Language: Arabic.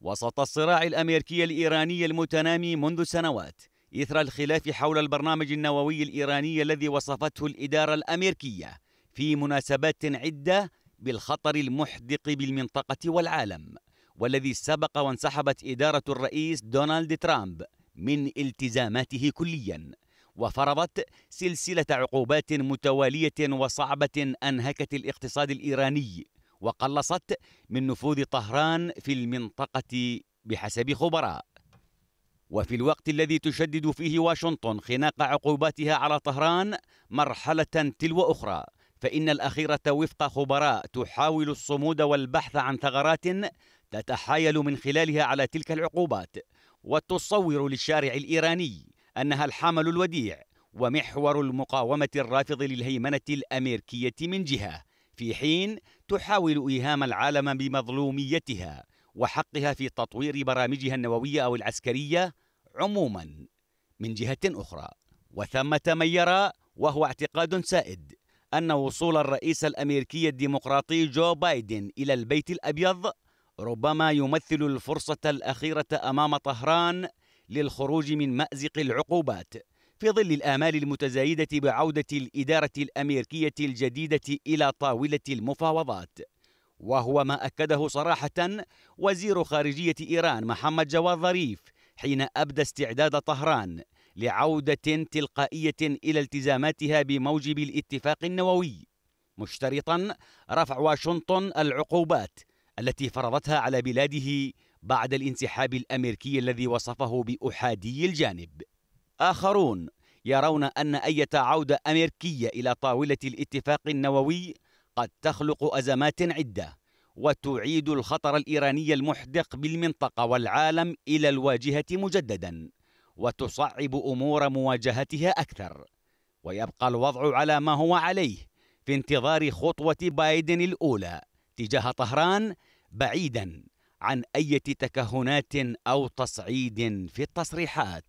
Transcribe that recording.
وسط الصراع الامريكي الايراني المتنامي منذ سنوات اثر الخلاف حول البرنامج النووي الايراني الذي وصفته الاداره الامريكيه في مناسبات عده بالخطر المحدق بالمنطقه والعالم والذي سبق وانسحبت اداره الرئيس دونالد ترامب من التزاماته كليا وفرضت سلسله عقوبات متواليه وصعبه انهكت الاقتصاد الايراني وقلصت من نفوذ طهران في المنطقة بحسب خبراء وفي الوقت الذي تشدد فيه واشنطن خناق عقوباتها على طهران مرحلة تلو أخرى فإن الأخيرة وفق خبراء تحاول الصمود والبحث عن ثغرات تتحايل من خلالها على تلك العقوبات وتصور للشارع الإيراني أنها الحامل الوديع ومحور المقاومة الرافض للهيمنة الأمريكية من جهة في حين تحاول إيهام العالم بمظلوميتها وحقها في تطوير برامجها النووية أو العسكرية عموما من جهة أخرى وثمة من يرى وهو اعتقاد سائد أن وصول الرئيس الأمريكي الديمقراطي جو بايدن إلى البيت الأبيض ربما يمثل الفرصة الأخيرة أمام طهران للخروج من مأزق العقوبات في ظل الآمال المتزايدة بعودة الإدارة الأمريكية الجديدة إلى طاولة المفاوضات وهو ما أكده صراحة وزير خارجية إيران محمد جواد ظريف حين أبدى استعداد طهران لعودة تلقائية إلى التزاماتها بموجب الاتفاق النووي مشترطا رفع واشنطن العقوبات التي فرضتها على بلاده بعد الانسحاب الامريكي الذي وصفه باحادي الجانب آخرون يرون أن أية عودة أمريكية إلى طاولة الاتفاق النووي قد تخلق أزمات عدة وتعيد الخطر الإيراني المحدق بالمنطقة والعالم إلى الواجهة مجددا وتصعب أمور مواجهتها أكثر ويبقى الوضع على ما هو عليه في انتظار خطوة بايدن الأولى تجاه طهران بعيدا عن أي تكهنات أو تصعيد في التصريحات